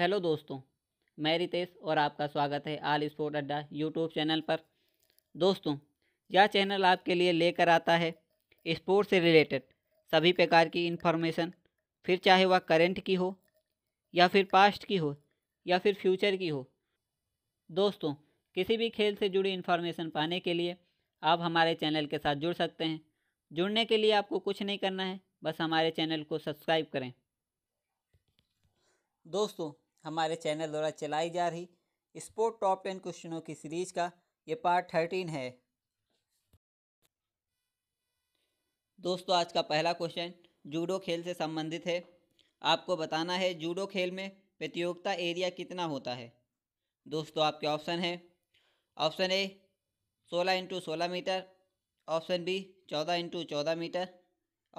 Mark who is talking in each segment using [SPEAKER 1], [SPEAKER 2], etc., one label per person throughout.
[SPEAKER 1] hello दोस्तों मैं रितेश और आपका स्वागत है आल स्पोर्ट अड्डा यूट्यूब चैनल पर दोस्तों यह चैनल आपके लिए लेकर आता है स्पोर्ट से रिलेटेड सभी प्रकार की इन्फॉर्मेशन फिर चाहे वह करंट की हो या फिर पास्ट की हो या फिर फ्यूचर की हो दोस्तों किसी भी खेल से जुड़ी इन्फॉर्मेशन पाने के लिए आप हमारे चैनल के साथ जुड़ सकते हैं जुड़ने के लिए आपको कुछ नहीं करना है बस हमारे चैनल को सब्सक्राइब करें दोस्तों हमारे चैनल द्वारा चलाई जा रही स्पोर्ट टॉप टेन क्वेश्चनों की सीरीज का ये पार्ट थर्टीन है दोस्तों आज का पहला क्वेश्चन जूडो खेल से संबंधित है आपको बताना है जूडो खेल में प्रतियोगिता एरिया कितना होता है दोस्तों आपके ऑप्शन है ऑप्शन ए सोलह इंटू सोलह मीटर ऑप्शन बी चौदह इंटू चौदह मीटर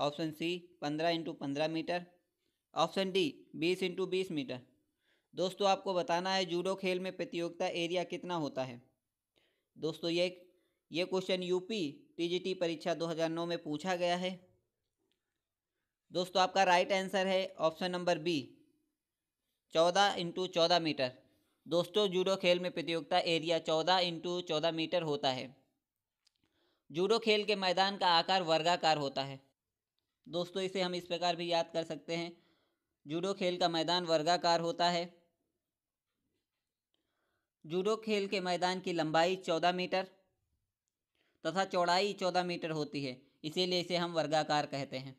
[SPEAKER 1] ऑप्शन सी पंद्रह इंटू पंद्रह मीटर ऑप्शन डी बीस इंटू बीस मीटर दोस्तों आपको बताना है जूडो खेल में प्रतियोगिता एरिया कितना होता है दोस्तों ये ये क्वेश्चन यूपी टीजीटी परीक्षा 2009 में पूछा गया है दोस्तों आपका राइट आंसर है ऑप्शन नंबर बी चौदह इंटू चौदह मीटर दोस्तों जूडो खेल में प्रतियोगिता एरिया चौदह इंटू चौदह मीटर होता है जूडो खेल के मैदान का आकार वर्गाकार होता है दोस्तों इसे हम इस प्रकार भी याद कर सकते हैं जूडो खेल का मैदान वर्गाकार होता है जूडो खेल के मैदान की लंबाई चौदह मीटर तथा चौड़ाई चौदह मीटर होती है इसीलिए इसे हम वर्गाकार कहते हैं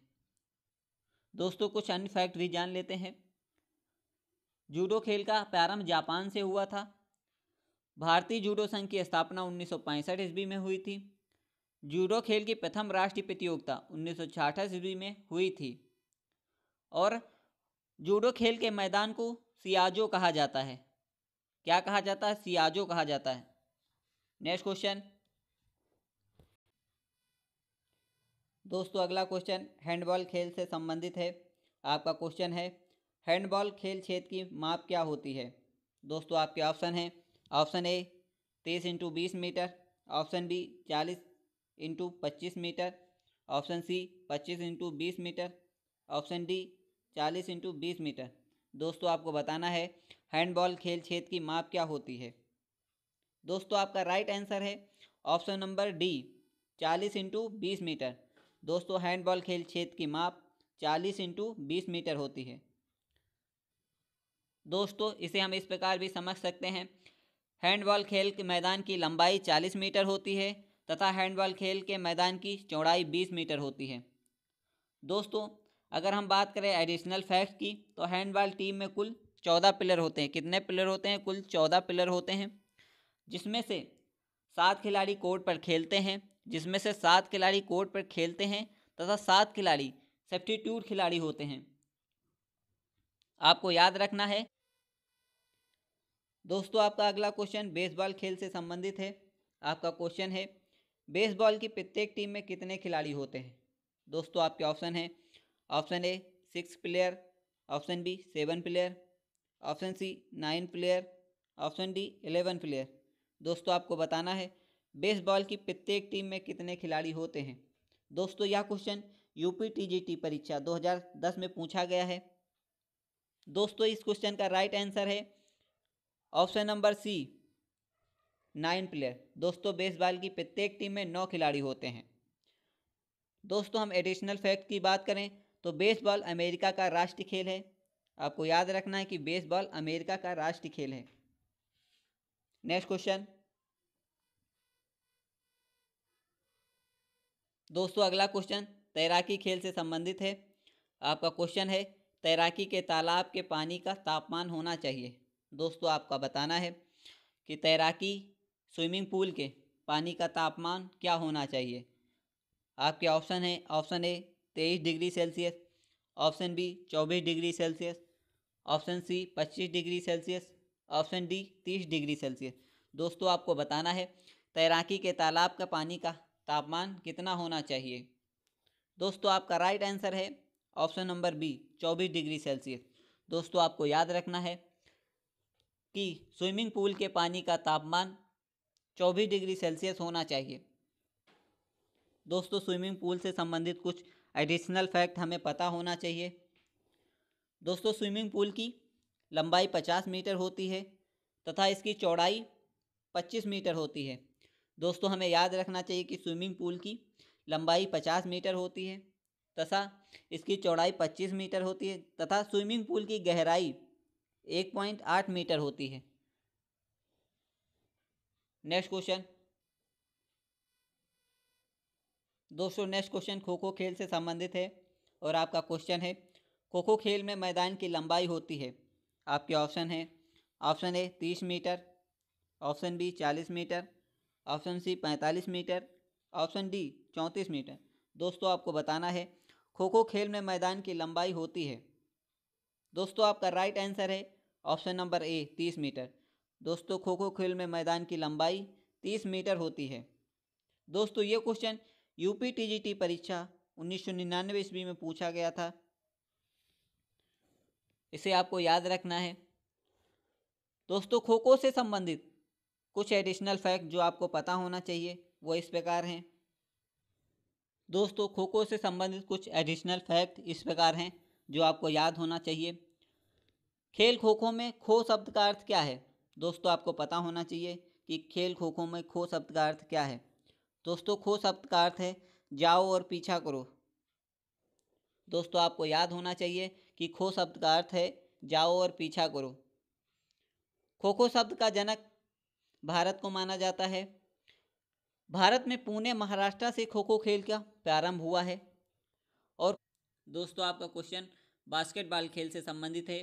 [SPEAKER 1] दोस्तों कुछ अन्य फैक्ट भी जान लेते हैं जूडो खेल का प्रारंभ जापान से हुआ था भारतीय जूडो संघ की स्थापना उन्नीस सौ ईस्वी में हुई थी जूडो खेल की प्रथम राष्ट्रीय प्रतियोगिता उन्नीस ईस्वी में हुई थी और जूडो खेल के मैदान को सियाजो कहा जाता है क्या कहा जाता है सियाजो कहा जाता है नेक्स्ट क्वेश्चन दोस्तों अगला क्वेश्चन हैंडबॉल खेल से संबंधित है आपका क्वेश्चन है हैंडबॉल खेल क्षेत्र की माप क्या होती है दोस्तों आपके ऑप्शन हैं ऑप्शन ए तेईस इंटू बीस मीटर ऑप्शन बी चालीस इंटू पच्चीस मीटर ऑप्शन सी पच्चीस इंटू बीस मीटर ऑप्शन डी चालीस इंटू बीस मीटर दोस्तों आपको बताना है हैंडबॉल खेल क्षेत्र की माप क्या होती है दोस्तों आपका राइट आंसर है ऑप्शन नंबर डी चालीस इंटू बीस मीटर दोस्तों हैंडबॉल खेल क्षेत्र की माप चालीस इंटू बीस मीटर होती है दोस्तों इसे हम इस प्रकार भी समझ सकते हैं हैंडबॉल खेल के मैदान की लंबाई चालीस मीटर होती है तथा हैंडबॉल खेल के मैदान की चौड़ाई बीस मीटर होती है दोस्तों अगर हम बात करें एडिशनल फैक्ट की तो हैंडबॉल टीम में कुल चौदह पिलर होते हैं कितने पिलर होते हैं कुल चौदह पिलर होते हैं जिसमें से सात खिलाड़ी कोर्ट पर खेलते हैं जिसमें से सात खिलाड़ी कोर्ट पर खेलते हैं तथा सात खिलाड़ी सब्सटीट्यूट खिलाड़ी होते हैं आपको याद रखना है दोस्तों आपका अगला क्वेश्चन बेसबॉल खेल से संबंधित है आपका क्वेश्चन है बेसबॉल की प्रत्येक टीम में कितने खिलाड़ी होते हैं दोस्तों आपके ऑप्शन है option A six player option B seven player option C nine player option D eleven player दोस्तों आपको बताना है बेसबॉल की प्रत्येक टीम में कितने खिलाड़ी होते हैं दोस्तों यह क्वेश्चन यूपी टीजीटी परीक्षा 2010 में पूछा गया है दोस्तों इस क्वेश्चन का राइट आंसर है option number C nine player दोस्तों बेसबॉल की प्रत्येक टीम में नौ खिलाड़ी होते हैं दोस्तों हम एडिशनल फैक्ट की बात करें तो बेसबॉल अमेरिका का राष्ट्रीय खेल है आपको याद रखना है कि बेसबॉल अमेरिका का राष्ट्रीय खेल है नेक्स्ट क्वेश्चन दोस्तों अगला क्वेश्चन तैराकी खेल से संबंधित है आपका क्वेश्चन है तैराकी के तालाब के पानी का तापमान होना चाहिए दोस्तों आपका बताना है कि तैराकी स्विमिंग पूल के पानी का तापमान क्या होना चाहिए आपके ऑप्शन है ऑप्शन ए तेईस डिग्री सेल्सियस ऑप्शन बी चौबीस डिग्री सेल्सियस ऑप्शन सी पच्चीस डिग्री सेल्सियस ऑप्शन डी तीस डिग्री सेल्सियस दोस्तों आपको बताना है तैराकी के तालाब का पानी का तापमान कितना होना चाहिए दोस्तों आपका राइट आंसर है ऑप्शन नंबर बी चौबीस डिग्री सेल्सियस दोस्तों आपको याद रखना है कि स्विमिंग पूल के पानी का तापमान चौबीस डिग्री सेल्सियस होना चाहिए दोस्तों स्विमिंग पूल से संबंधित कुछ एडिशनल फैक्ट हमें पता होना चाहिए दोस्तों स्विमिंग पूल की लंबाई 50 मीटर होती है तथा इसकी चौड़ाई 25 मीटर होती है दोस्तों हमें याद रखना चाहिए कि स्विमिंग पूल की लंबाई 50 मीटर होती है तथा इसकी चौड़ाई 25 मीटर होती है तथा स्विमिंग पूल की गहराई 1.8 मीटर होती है नेक्स्ट क्वेश्चन दोस्तों नेक्स्ट क्वेश्चन खो खो खेल से संबंधित है और आपका क्वेश्चन है खो खो खेल में मैदान की लंबाई होती है आपके ऑप्शन है ऑप्शन ए तीस मीटर ऑप्शन बी चालीस मीटर ऑप्शन सी पैंतालीस मीटर ऑप्शन डी चौंतीस मीटर दोस्तों आपको बताना है खो खो खेल में मैदान की लंबाई होती है दोस्तों आपका राइट आंसर है ऑप्शन नंबर ए तीस मीटर दोस्तों खो खो खेल में मैदान की लंबाई तीस मीटर होती है दोस्तों ये क्वेश्चन यूपी टीजीटी परीक्षा उन्नीस सौ निन्यानवे ईस्वी में पूछा गया था इसे आपको याद रखना है दोस्तों खो खो से संबंधित कुछ एडिशनल फैक्ट जो आपको पता होना चाहिए वो इस प्रकार हैं दोस्तों खोखो से संबंधित कुछ एडिशनल फैक्ट इस प्रकार हैं जो आपको याद होना चाहिए खेल खो खो में खो शब्द का अर्थ क्या है दोस्तों आपको पता होना चाहिए कि खेल खो खो में खो शब्द का अर्थ क्या है दोस्तों खो शब्द का अर्थ है जाओ और पीछा करो दोस्तों आपको याद होना चाहिए कि खो शब्द का अर्थ है जाओ और पीछा करो खो खो शब्द का जनक भारत को माना जाता है भारत में पुणे महाराष्ट्र से खो खो खेल का प्रारंभ हुआ है और दोस्तों आपका क्वेश्चन बास्केटबॉल खेल से संबंधित है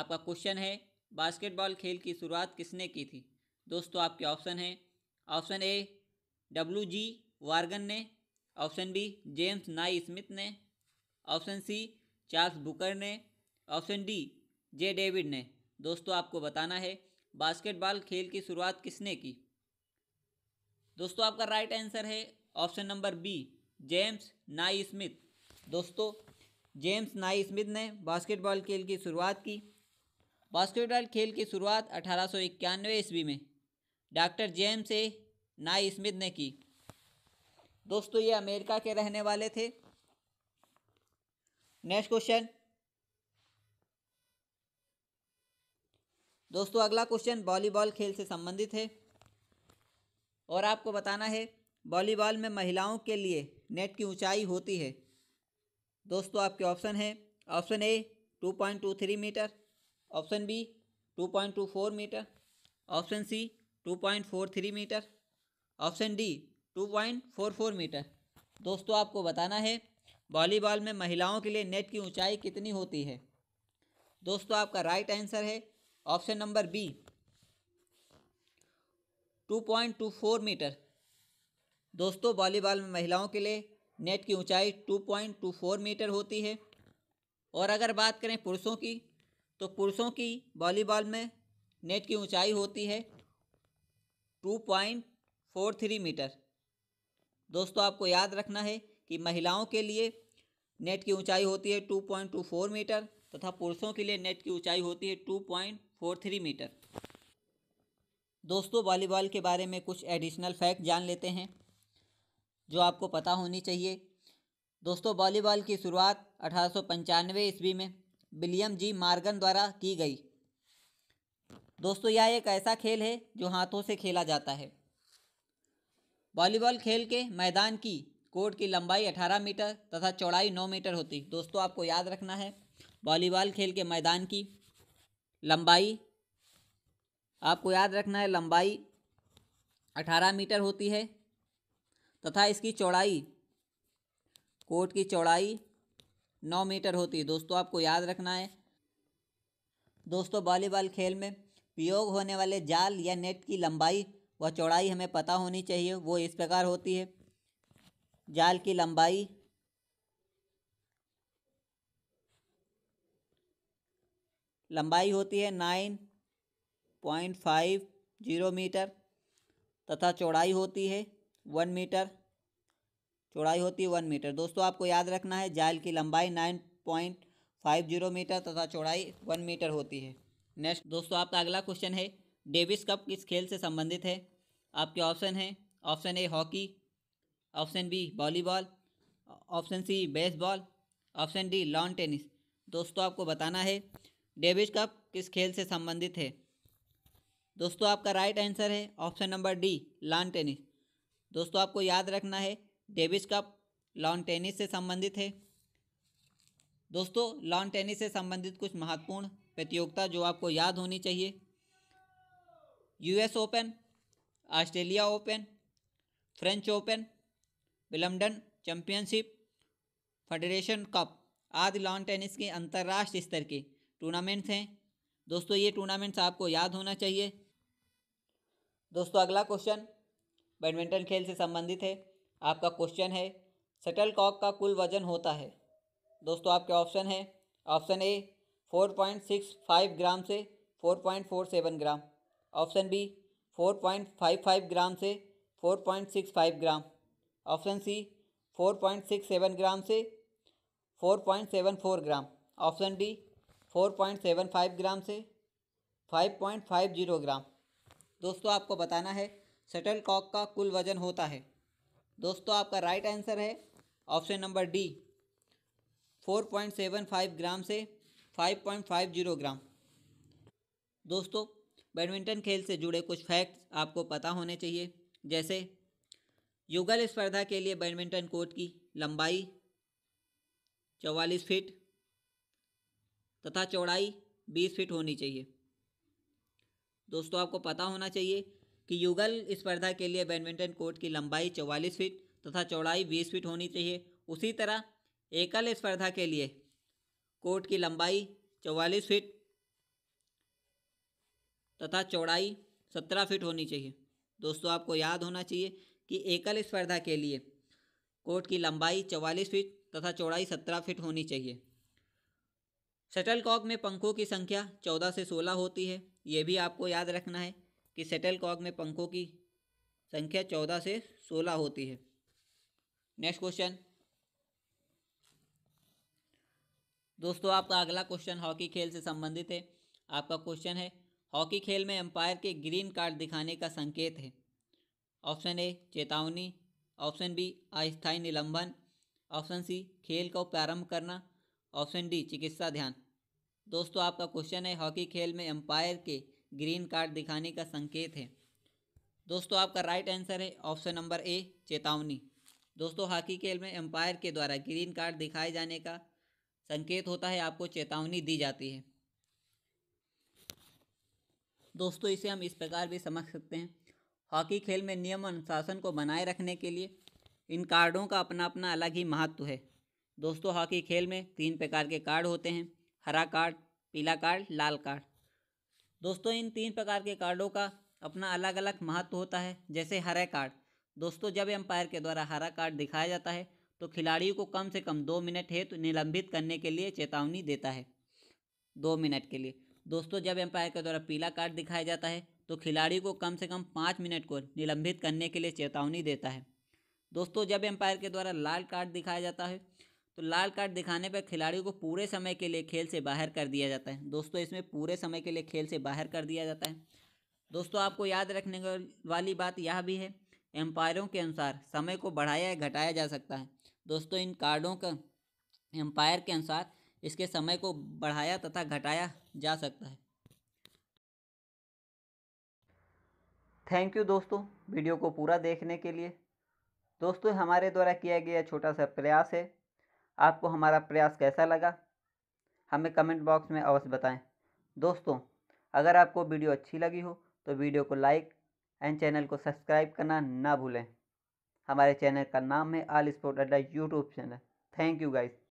[SPEAKER 1] आपका क्वेश्चन है बास्केटबॉल खेल की शुरुआत किसने की थी दोस्तों आपके ऑप्शन है ऑप्शन ए डब्ल्यू जी वार्गन ने option B James Naismith ने ऑप्शन सी चार्ल्स बुकर ने ऑप्शन डी जे डेविड ने दोस्तों आपको बताना है बास्केटबॉल खेल की शुरुआत किसने की दोस्तों आपका राइट आंसर है option number B James Naismith दोस्तों जेम्स नाई स्मिथ ने बास्केटबॉल खेल की शुरुआत की बास्केटबॉल खेल की शुरुआत अठारह सौ ईस्वी में डॉक्टर जेम्स ए नाई स्मिथ ने की दोस्तों ये अमेरिका के रहने वाले थे नेक्स्ट क्वेश्चन दोस्तों अगला क्वेश्चन वॉलीबॉल खेल से संबंधित है और आपको बताना है वॉलीबॉल में महिलाओं के लिए नेट की ऊंचाई होती है दोस्तों आपके ऑप्शन है option A two point two three metre option B two point two four metre option C two point four three metre option D two point four four metre दोस्तों आपको बताना है वॉलीबॉल में महिलाओं के लिए नेट की ऊंचाई कितनी होती है दोस्तों आपका राइट आंसर है option number B two point two four metre दोस्तों वॉलीबॉल में महिलाओं के लिए नेट की ऊंचाई two point two four metre होती है और अगर बात करें पुरुषों की तो पुरुषों की वॉलीबॉल में नेट की ऊंचाई होती है two point four three metre दोस्तों आपको याद रखना है कि महिलाओं के लिए नेट की ऊंचाई होती है two point two four metre तथा पुरुषों के लिए नेट की ऊंचाई होती है two point four three metre दोस्तों वॉलीबॉल के बारे में कुछ एडिशनल फैक्ट जान लेते हैं जो आपको पता होनी चाहिए दोस्तों वॉलीबॉल की शुरुआत अठारह ईस्वी में विलियम जी मार्गन द्वारा की गई दोस्तों यह एक ऐसा खेल है जो हाथों से खेला जाता है वॉलीबॉल खेल के मैदान की कोर्ट की लंबाई 18 मीटर तथा चौड़ाई 9 मीटर होती दोस्तों आपको याद रखना है वॉलीबॉल खेल के मैदान की लंबाई आपको याद रखना है लंबाई 18 मीटर होती है तथा इसकी चौड़ाई कोर्ट की चौड़ाई 9 मीटर होती है दोस्तों आपको याद रखना है दोस्तों वॉलीबॉल खेल में प्रयोग होने वाले जाल या नेट की लंबाई वह चौड़ाई हमें पता होनी चाहिए वो इस प्रकार होती है जाल की लंबाई लंबाई होती है nine point five zero metre तथा चौड़ाई होती है वन मीटर चौड़ाई होती है वन मीटर दोस्तों आपको याद रखना है जाल की लंबाई nine point five zero metre तथा चौड़ाई वन मीटर होती है नेक्स्ट दोस्तों आपका अगला क्वेश्चन है डेविस कप किस खेल से संबंधित है आपके ऑप्शन हैं option A hockey option B volleyball option C baseball option D lawn tennis दोस्तों आपको बताना है डेविस कप किस खेल से संबंधित है दोस्तों आपका राइट आंसर है option number D lawn tennis दोस्तों आपको याद रखना है डेविस कप लॉन टेनिस से संबंधित है दोस्तों लॉन टेनिस से संबंधित कुछ महत्वपूर्ण प्रतियोगिता जो आपको याद होनी चाहिए US Open Australia Open French Open विलम्बन चैम्पियनशिप फेडरेशन कप आदि लॉन टेनिस के अंतर्राष्ट्रीय स्तर के टूर्नामेंट्स हैं दोस्तों ये टूर्नामेंट्स आपको याद होना चाहिए दोस्तों अगला क्वेश्चन बैडमिंटन खेल से संबंधित है आपका क्वेश्चन है सटल कॉक का कुल वजन होता है दोस्तों आपके ऑप्शन है option A four point six five gram से four point four seven gram option B 4.55 gram से 4.65 ग्राम ऑप्शन सी 4.67 ग्राम से 4.74 ग्राम ऑप्शन डी 4.75 ग्राम से 5.50 ग्राम दोस्तों आपको बताना है शटल कॉक का कुल वजन होता है दोस्तों आपका राइट आंसर है ऑप्शन नंबर डी 4.75 ग्राम से 5.50 ग्राम दोस्तों बैडमिंटन खेल से जुड़े कुछ फैक्ट्स आपको पता होने चाहिए जैसे युगल स्पर्धा के लिए बैडमिंटन कोर्ट की लंबाई चौवालीस फीट तथा चौड़ाई बीस फीट होनी चाहिए दोस्तों आपको पता होना चाहिए कि युगल स्पर्धा के लिए बैडमिंटन कोर्ट की लंबाई चौवालीस फीट तथा चौड़ाई बीस फीट होनी चाहिए उसी तरह एकल स्पर्धा के लिए कोर्ट की लंबाई चौवालीस फीट तथा चौड़ाई सत्रह फीट होनी चाहिए दोस्तों आपको याद होना चाहिए कि एकल स्पर्धा के लिए कोर्ट की लंबाई चौवालीस फीट तथा चौड़ाई सत्रह फीट होनी चाहिए शटल कॉक में पंखों की संख्या चौदह से सोलह होती है ये भी आपको याद रखना है कि शटल कॉक में पंखों की संख्या चौदह से सोलह होती है नेक्स्ट क्वेश्चन दोस्तों आपका अगला क्वेश्चन हॉकी खेल से संबंधित है आपका क्वेश्चन है हॉकी खेल में अंपायर के ग्रीन कार्ड दिखाने का संकेत है ऑप्शन ए चेतावनी ऑप्शन बी अस्थायी निलंबन ऑप्शन सी खेल को प्रारंभ करना ऑप्शन डी चिकित्सा ध्यान दोस्तों आपका क्वेश्चन है हॉकी खेल में अंपायर के ग्रीन कार्ड दिखाने का संकेत है दोस्तों आपका राइट आंसर है ऑप्शन नंबर ए चेतावनी दोस्तों हॉकी खेल में अंपायर के द्वारा ग्रीन कार्ड दिखाए जाने का संकेत होता है आपको चेतावनी दी जाती है दोस्तों इसे हम इस प्रकार भी समझ सकते हैं हॉकी खेल में नियम अनुशासन को बनाए रखने के लिए इन कार्डों का अपना अपना अलग ही महत्व है दोस्तों हॉकी खेल में तीन प्रकार के कार्ड होते हैं हरा कार्ड पीला कार्ड लाल कार्ड दोस्तों इन तीन प्रकार के कार्डों का अपना अलग अलग महत्व होता है जैसे हरे कार्ड दोस्तों जब एम्पायर के द्वारा हरा कार्ड दिखाया जाता है तो खिलाड़ियों को कम से कम दो मिनट हेतु तो निलंबित करने के लिए चेतावनी देता है दो मिनट के लिए दोस्तों जब एम्पायर के द्वारा पीला कार्ड दिखाया जाता है तो खिलाड़ी को कम से कम पाँच मिनट को निलंबित करने के लिए चेतावनी देता है दोस्तों जब एम्पायर के द्वारा लाल कार्ड दिखाया जाता है तो लाल कार्ड दिखाने पर खिलाड़ी को पूरे समय के लिए खेल से बाहर कर दिया जाता है दोस्तों इसमें पूरे समय के लिए खेल से बाहर कर दिया जाता है दोस्तों आपको याद रखने वाली बात यह भी है एम्पायरों के अनुसार समय को बढ़ाया या घटाया जा सकता है दोस्तों इन कार्डों का एम्पायर के अनुसार इसके समय को बढ़ाया तथा घटाया जा सकता है थैंक यू दोस्तों वीडियो को पूरा देखने के लिए दोस्तों हमारे द्वारा किया गया छोटा सा प्रयास है आपको हमारा प्रयास कैसा लगा हमें कमेंट बॉक्स में अवश्य बताएं दोस्तों अगर आपको वीडियो अच्छी लगी हो तो वीडियो को लाइक एंड चैनल को सब्सक्राइब करना ना भूलें हमारे चैनल का नाम है आल स्पोर्ट अड्डा YouTube channel thank you guys